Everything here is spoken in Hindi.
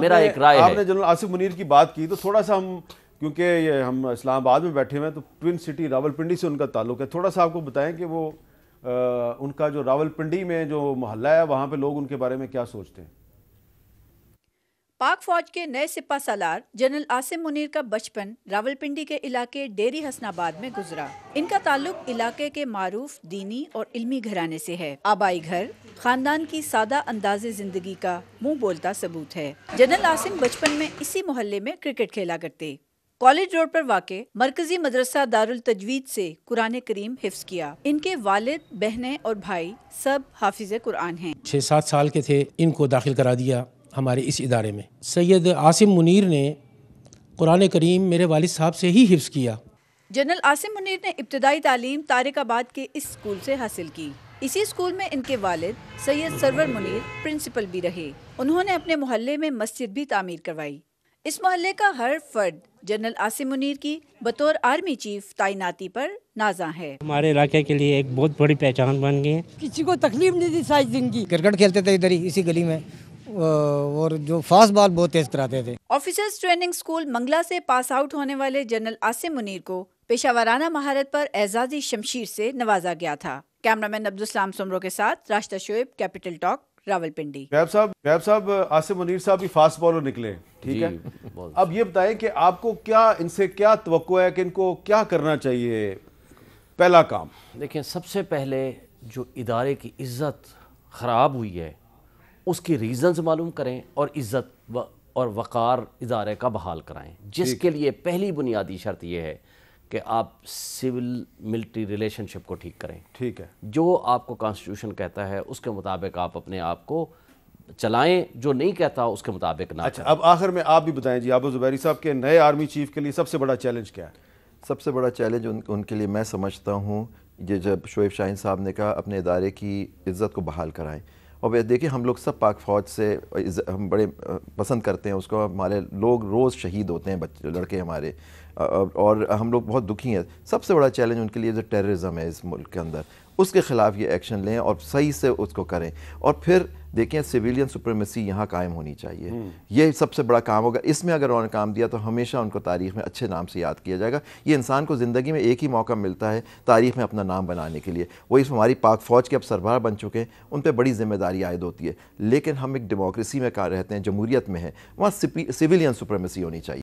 मेरा एक राय आपने जनरल आसिफ मुनीर की बात की तो थोड़ा सा हम क्योंकि ये हम इस्लामाबाद में बैठे हुए हैं तो ट्विन सिटी रावलपिंडी से उनका ताल्लुक है थोड़ा सा आपको बताएं कि वो आ, उनका जो रावलपिंडी में जो मोहल्ला है वहाँ पे लोग उनके बारे में क्या सोचते हैं पाक फौज के नए सिपा सालार जनरल आसिम मुनीर का बचपन रावलपिंडी के इलाके डेरी हसनाबाद में गुजरा इनका ताल्लुक इलाके के मारूफ दीनी और इल्मी घराने से है आबाई घर खानदान की सादा अंदाज जिंदगी का मुंह बोलता सबूत है जनरल आसिम बचपन में इसी मोहल्ले में क्रिकेट खेला करते कॉलेज रोड पर वाक़ मरकजी मदरसा दारुल तजवीद से कुरान करीम हिफ्स किया इनके वालिद बहने और भाई सब हाफिज कुरान हैं छह सात साल के थे इनको दाखिल करा दिया हमारे इस इदारे में सैयद आसिम मुनीर ने कुरान करीम मेरे वालिद साहब से ही हिफ्स किया जनरल आसिम मुनीर ने इब्तदाई तालीम तारिकाबाद के इस स्कूल से हासिल की इसी स्कूल में इनके वालिद सैयद सरवर मुनीर प्रिंसिपल भी रहे उन्होंने अपने मोहल्ले में मस्जिद भी तामीर करवाई इस मोहल्ले का हर फर्द जनरल आसिम मुनीर की बतौर आर्मी चीफ तैनाती पर नाजा है हमारे इलाके के लिए एक बहुत बड़ी पहचान बन गई है किसी को तकलीफ नहीं दी सारी जिंदगी क्रिकेट खेलते थे इधर ही इसी गली में और जो फास्ट बॉल बहुत तेज कराते थे ऑफिसर्स ट्रेनिंग स्कूल मंगला से पास आउट होने वाले जनरल आसिम मुनीर को पेशावराना महारत पर एजाजी शमशीर से नवाजा गया था कैमरामैन अब्दुलसलाम सुमरों के साथ राष्ट्र शोएब कैपिटल टॉक रावलपिंडी वैब साहब वैब साहब आसिम मुनीर साहब भी फास्ट बॉलर निकले ठीक है अब ये बताएं कि आपको क्या इनसे क्या तो है कि इनको क्या करना चाहिए पहला काम देखिए सबसे पहले जो इदारे की इज्जत ख़राब हुई है उसके रीज़न्स मालूम करें और इज़्ज़त व और वक़ार इदारे का बहाल कराएं जिसके लिए पहली बुनियादी शर्त यह है कि आप सिविल मिलिट्री रिलेशनशिप को ठीक करें ठीक है जो आपको कॉन्स्टिट्यूशन कहता है उसके मुताबिक आप अपने आप को चलाएं जो नहीं कहता उसके मुताबिक ना अच्छा अब आखिर में आप भी बताएं जी आबू जुबैरी साहब के नए आर्मी चीफ के लिए सबसे बड़ा चैलेंज क्या है सबसे बड़ा चैलेंज उन, उनके लिए मैं समझता हूँ ये जब शोएब शाहिन साहब ने कहा अपने इदारे की इज्जत को बहाल कराएं और देखिए हम लोग सब पाक फ़ौज से हम बड़े पसंद करते हैं उसको हमारे लोग रोज़ शहीद होते हैं बच्चे लड़के हमारे और हम लोग बहुत दुखी हैं सबसे बड़ा चैलेंज उनके लिए जो टेररिज्म है इस मुल्क के अंदर उसके ख़िलाफ़ ये एक्शन लें और सही से उसको करें और फिर देखें सिविलियन सुप्रीमेसी यहाँ कायम होनी चाहिए हम्म। ये सबसे बड़ा काम होगा इसमें अगर उन्होंने काम दिया तो हमेशा उनको तारीख में अच्छे नाम से याद किया जाएगा ये इंसान को ज़िंदगी में एक ही मौका मिलता है तारीख में अपना नाम बनाने के लिए वो इस हमारी पाक फ़ौज के अब सरबरा बन चुके हैं उन पर बड़ी जिम्मेदारी आयद होती है लेकिन हम एक डेमोक्रेसी में कहा रहते हैं जमूरीत में है वहाँ सिविलियन सुप्रेमेसी होनी चाहिए